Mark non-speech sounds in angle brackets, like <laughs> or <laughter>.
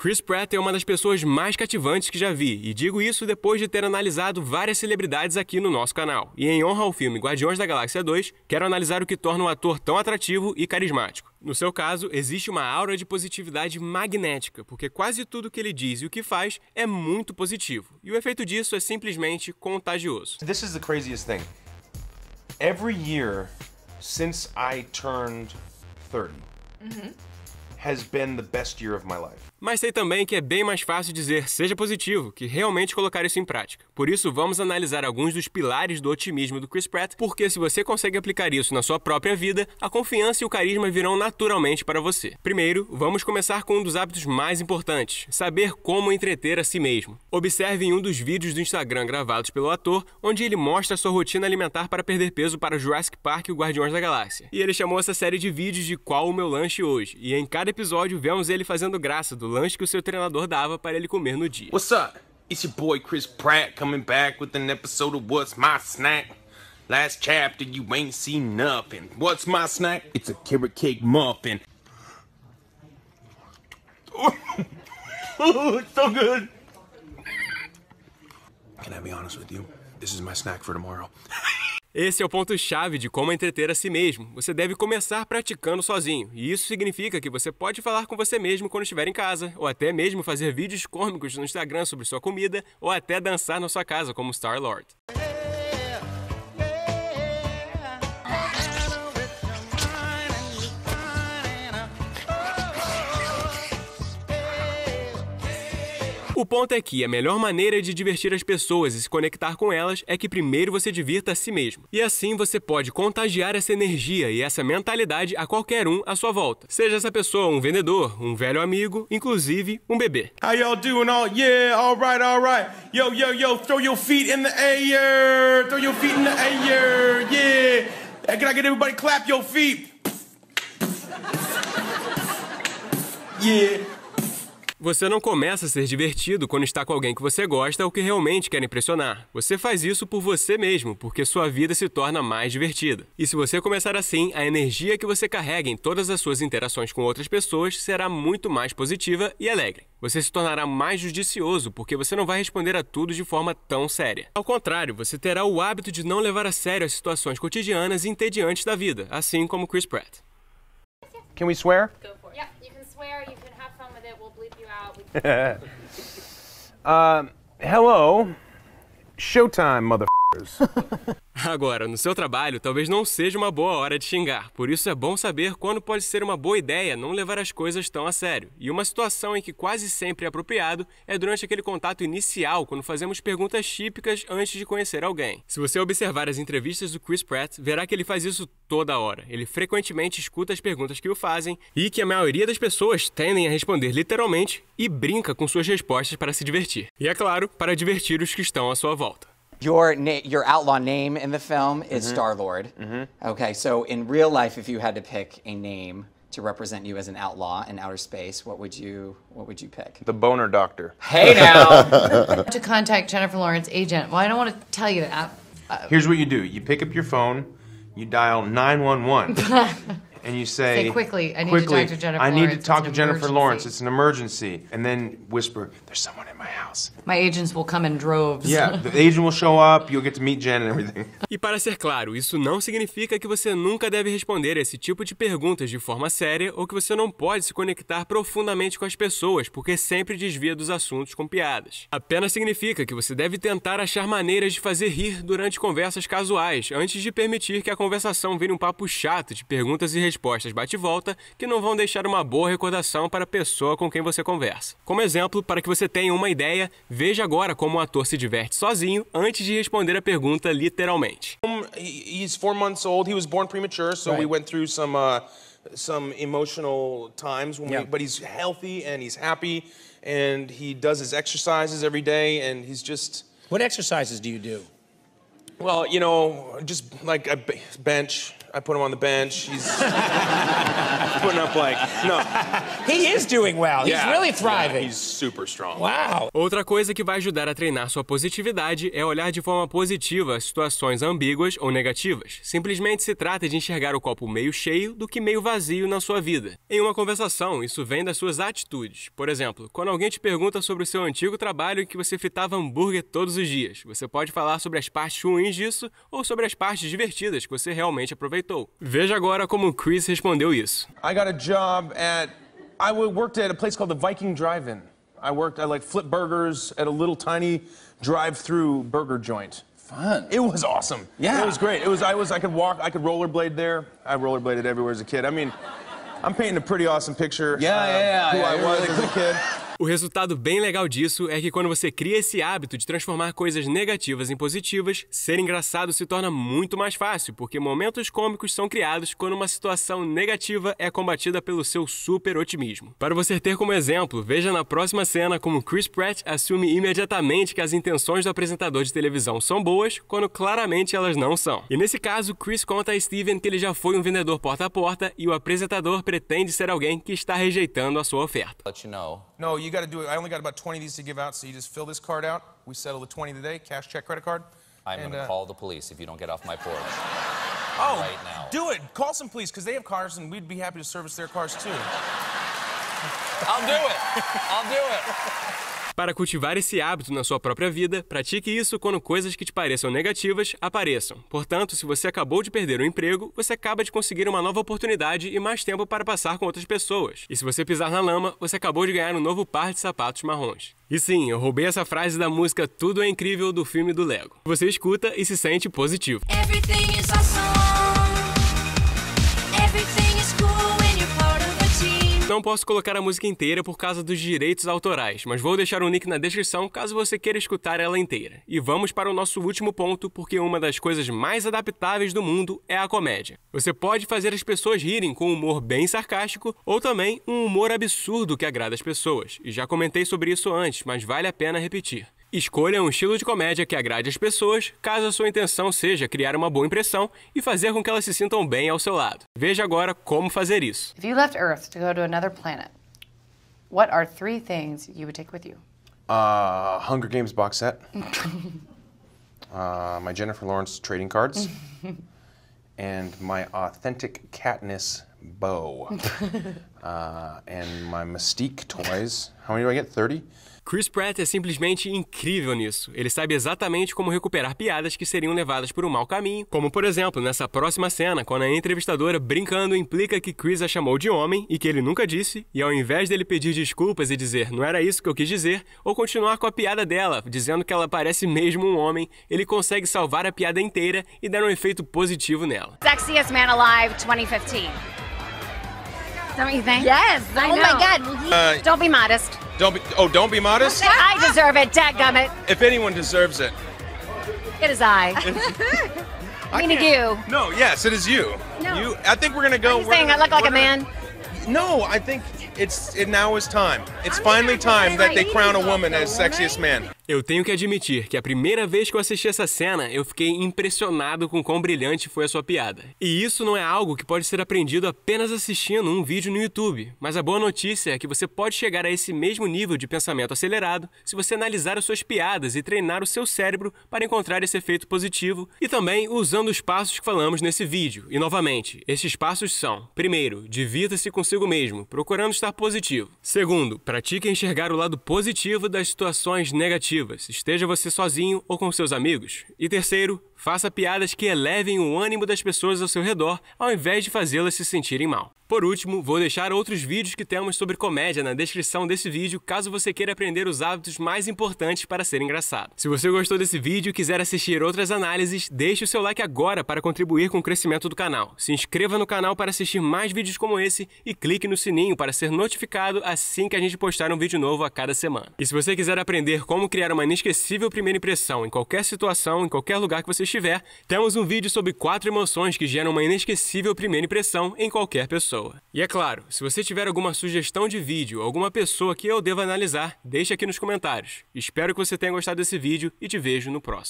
Chris Pratt é uma das pessoas mais cativantes que já vi, e digo isso depois de ter analisado várias celebridades aqui no nosso canal. E em honra ao filme Guardiões da Galáxia 2, quero analisar o que torna um ator tão atrativo e carismático. No seu caso, existe uma aura de positividade magnética, porque quase tudo que ele diz e o que faz é muito positivo, e o efeito disso é simplesmente contagioso. This is the craziest thing. Every year since I turned 30 mm-hmm. has been the best year of my life. Mas sei também que é bem mais fácil dizer seja positivo que realmente colocar isso em prática. Por isso, vamos analisar alguns dos pilares do otimismo do Chris Pratt, porque se você consegue aplicar isso na sua própria vida, a confiança e o carisma virão naturalmente para você. Primeiro, vamos começar com um dos hábitos mais importantes: saber como entreter a si mesmo. Observe em um dos vídeos do Instagram gravados pelo ator, onde ele mostra sua rotina alimentar para perder peso para Jurassic Park e o Guardiões da Galáxia. E ele chamou essa série de vídeos de Qual o meu lanche hoje? E em cada episódio vemos ele fazendo graça do lanche que o seu treinador dava para ele comer no dia. What's up? It's your boy Chris Pratt coming back with an episode of What's My Snack? Last chapter, you ain't seen nothing. What's my snack? It's a carrot cake muffin. oh, it's <laughs> so good. Can I be honest with you? This is my snack for tomorrow. <laughs> Esse é o ponto-chave de como entreter a si mesmo. Você deve começar praticando sozinho, e isso significa que você pode falar com você mesmo quando estiver em casa, ou até mesmo fazer vídeos cômicos no Instagram sobre sua comida, ou até dançar na sua casa como Star-Lord. O ponto é que a melhor maneira de divertir as pessoas e se conectar com elas é que primeiro você divirta a si mesmo. E assim você pode contagiar essa energia e essa mentalidade a qualquer um à sua volta. Seja essa pessoa um vendedor, um velho amigo, inclusive um bebê. How y'all doing? All yeah, alright, alright. Yo, yo, yo, throw your feet in the air. Throw your feet in the air. Yeah. Can I get everybody clap your feet? <laughs> Yeah. Você não começa a ser divertido quando está com alguém que você gosta ou que realmente quer impressionar. Você faz isso por você mesmo, porque sua vida se torna mais divertida. E se você começar assim, a energia que você carrega em todas as suas interações com outras pessoas será muito mais positiva e alegre. Você se tornará mais judicioso porque você não vai responder a tudo de forma tão séria. Ao contrário, você terá o hábito de não levar a sério as situações cotidianas e entediantes da vida, assim como Chris Pratt. Can we swear? Go. <laughs> uh, hello, showtime, motherfuckers. <laughs> Agora, no seu trabalho, talvez não seja uma boa hora de xingar, por isso é bom saber quando pode ser uma boa ideia não levar as coisas tão a sério. E uma situação em que quase sempre é apropriado é durante aquele contato inicial, quando fazemos perguntas típicas antes de conhecer alguém. Se você observar as entrevistas do Chris Pratt, verá que ele faz isso toda hora. Ele frequentemente escuta as perguntas que o fazem e que a maioria das pessoas tendem a responder literalmente e brinca com suas respostas para se divertir. E é claro, para divertir os que estão à sua volta. Your your outlaw name in the film is mm-hmm. Star Lord. Mm-hmm. Okay, so in real life, if you had to pick a name to represent you as an outlaw in outer space, what would you what would you pick? The Boner Doctor. Hey now. <laughs> to contact Jennifer Lawrence agent. Well, I don't want to tell you that. Uh, Here's what you do: you pick up your phone, you dial nine one one. <laughs> and you say, say quickly, I need quickly, to talk to Jennifer. I need Lawrence. to talk to Jennifer emergency. Lawrence. It's an emergency. And then whisper, "There's someone in my house." My agents will come in droves. Yeah, <laughs> the agent will show up. You'll get to meet Jen and everything. E para ser claro, isso não significa que você nunca deve responder esse tipo de perguntas de forma séria ou que você não pode se conectar profundamente com as pessoas, porque sempre desvia dos assuntos com piadas. Apenas significa que você deve tentar achar maneiras de fazer rir durante conversas casuais, antes de permitir que a conversação vire um papo chato de perguntas e respostas bate-volta que não vão deixar uma boa recordação para a pessoa com quem você conversa. Como exemplo, para que você tenha uma ideia, veja agora como o ator se diverte sozinho antes de responder a pergunta literalmente. Um, he's four months old. He was born premature, so right. we went through some uh, some emotional times. When yeah. we, but he's healthy and he's happy, and he does his exercises every day, and he's just. What exercises do you do? Well, you know, just like a bench, I put him on the bench. He's <laughs> putting up like no. He is doing well. Yeah, he's really thriving. Yeah, he's super strong. Wow. Outra coisa que vai ajudar a treinar sua positividade é olhar de forma positiva situações ambíguas ou negativas. Simplesmente se trata de enxergar o copo meio cheio do que meio vazio na sua vida. Em uma conversação, isso vem das suas atitudes. Por exemplo, quando alguém te pergunta sobre o seu antigo trabalho em que você fritava hambúrguer todos os dias, você pode falar sobre as partes ruins disso ou sobre as partes divertidas que você realmente aproveitou. aproveitou. Veja agora como Chris respondeu isso. I got a job at I worked at a place called the Viking Drive-In. I worked I like flip burgers at a little tiny drive-through burger joint. Fun. It was awesome. Yeah. It was great. It was I was I could walk, I could rollerblade there. I rollerbladed everywhere as a kid. I mean, I'm painting a pretty awesome picture. Yeah, um, yeah, yeah. Who yeah, I was really as cool. a <laughs> kid. O resultado bem legal disso é que quando você cria esse hábito de transformar coisas negativas em positivas, ser engraçado se torna muito mais fácil, porque momentos cômicos são criados quando uma situação negativa é combatida pelo seu super otimismo. Para você ter como exemplo, veja na próxima cena como Chris Pratt assume imediatamente que as intenções do apresentador de televisão são boas, quando claramente elas não são. E nesse caso, Chris conta a Steven que ele já foi um vendedor porta a porta e o apresentador pretende ser alguém que está rejeitando a sua oferta. you know. no, you you got to do it. I only got about 20 of these to give out, so you just fill this card out. We settle the 20 today, cash, check, credit card. I'm going to uh, call the police if you don't get off my porch. <laughs> oh, right now. do it. Call some police, because they have cars, and we'd be happy to service their cars, too. I'll do it. I'll do it. Para cultivar esse hábito na sua própria vida, pratique isso quando coisas que te pareçam negativas apareçam. Portanto, se você acabou de perder o um emprego, você acaba de conseguir uma nova oportunidade e mais tempo para passar com outras pessoas. E se você pisar na lama, você acabou de ganhar um novo par de sapatos marrons. E sim, eu roubei essa frase da música Tudo é Incrível do filme do Lego. Você escuta e se sente positivo. Everything is awesome. Não posso colocar a música inteira por causa dos direitos autorais, mas vou deixar o um link na descrição caso você queira escutar ela inteira. E vamos para o nosso último ponto, porque uma das coisas mais adaptáveis do mundo é a comédia. Você pode fazer as pessoas rirem com um humor bem sarcástico ou também um humor absurdo que agrada as pessoas. E já comentei sobre isso antes, mas vale a pena repetir. Escolha um estilo de comédia que agrade as pessoas, caso a sua intenção seja criar uma boa impressão e fazer com que elas se sintam bem ao seu lado. Veja agora como fazer isso. If you left Earth to go to another planet, what are three things you would take with you? Uh, Hunger Games box set. <laughs> uh, my Jennifer Lawrence trading cards. <laughs> and my authentic Katniss bow. <laughs> uh, and my Mystique toys. How many do I get? 30? Chris Pratt é simplesmente incrível nisso. Ele sabe exatamente como recuperar piadas que seriam levadas por um mau caminho, como por exemplo nessa próxima cena, quando a entrevistadora brincando implica que Chris a chamou de homem e que ele nunca disse, e ao invés dele pedir desculpas e dizer não era isso que eu quis dizer, ou continuar com a piada dela, dizendo que ela parece mesmo um homem, ele consegue salvar a piada inteira e dar um efeito positivo nela. Sexiest man alive 2015. Don't you think? Yes. I oh know. my God. uh, don't be modest. Don't be. Oh, don't be modest. <laughs> I deserve it. Dadgummit. Uh, if anyone deserves it, it is I. <laughs> <laughs> I mean, you. No. Yes, it is you. No. You. I think we're gonna go. Are you saying gonna, I look like a man? Gonna, no, I think it's it now is time. It's I'm finally time that they crown a woman as sexiest man. Eu tenho que admitir que a primeira vez que eu assisti essa cena, eu fiquei impressionado com quão brilhante foi a sua piada. E isso não é algo que pode ser aprendido apenas assistindo um vídeo no YouTube, mas a boa notícia é que você pode chegar a esse mesmo nível de pensamento acelerado se você analisar as suas piadas e treinar o seu cérebro para encontrar esse efeito positivo e também usando os passos que falamos nesse vídeo. E novamente, esses passos são: primeiro, divirta-se consigo mesmo, procurando estar positivo. Segundo, pratique enxergar o lado positivo das situações negativas alternativas, esteja você sozinho ou com seus amigos. E terceiro, Faça piadas que elevem o ânimo das pessoas ao seu redor, ao invés de fazê-las se sentirem mal. Por último, vou deixar outros vídeos que temos sobre comédia na descrição desse vídeo, caso você queira aprender os hábitos mais importantes para ser engraçado. Se você gostou desse vídeo e quiser assistir outras análises, deixe o seu like agora para contribuir com o crescimento do canal. Se inscreva no canal para assistir mais vídeos como esse e clique no sininho para ser notificado assim que a gente postar um vídeo novo a cada semana. E se você quiser aprender como criar uma inesquecível primeira impressão em qualquer situação, em qualquer lugar que você estiver, temos um vídeo sobre quatro emoções que geram uma inesquecível primeira impressão em qualquer pessoa. E é claro, se você tiver alguma sugestão de vídeo ou alguma pessoa que eu deva analisar, deixe aqui nos comentários. Espero que você tenha gostado desse vídeo e te vejo no próximo.